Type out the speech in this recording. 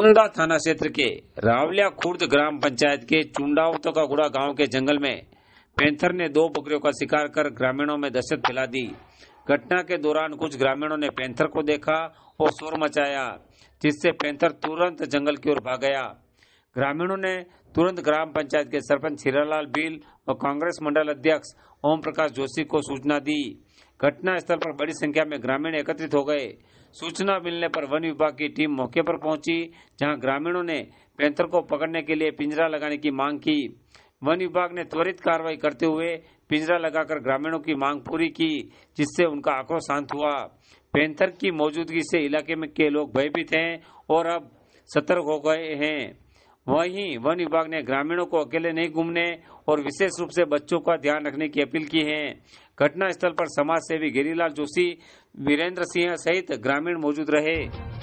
कुंदा थाना क्षेत्र के रावलिया खुर्द ग्राम पंचायत के का गुड़ा गांव के जंगल में पैंथर ने दो बकरियों का शिकार कर ग्रामीणों में दहशत फैला दी घटना के दौरान कुछ ग्रामीणों ने पैंथर को देखा और शोर मचाया जिससे पैंथर तुरंत जंगल की ओर भाग गया ग्रामीणों ने तुरंत ग्राम पंचायत के सरपंच हीरालाल बिल और कांग्रेस मंडल अध्यक्ष ओम प्रकाश जोशी को सूचना दी घटना स्थल पर बड़ी संख्या में ग्रामीण एकत्रित हो गए सूचना मिलने पर वन विभाग की टीम मौके पर पहुंची जहां ग्रामीणों ने पैंथर को पकड़ने के लिए पिंजरा लगाने की मांग की वन विभाग ने त्वरित कार्रवाई करते हुए पिंजरा लगाकर ग्रामीणों की मांग पूरी की जिससे उनका आक्रोश शांत हुआ पेंथर की मौजूदगी से इलाके में के लोग भयभीत हैं और अब सतर्क हो गए हैं वहीं वन विभाग ने ग्रामीणों को अकेले नहीं घूमने और विशेष रूप से बच्चों का ध्यान रखने की अपील की है घटना स्थल पर समाज सेवी गिरीलाल जोशी वीरेंद्र सिंह सहित ग्रामीण मौजूद रहे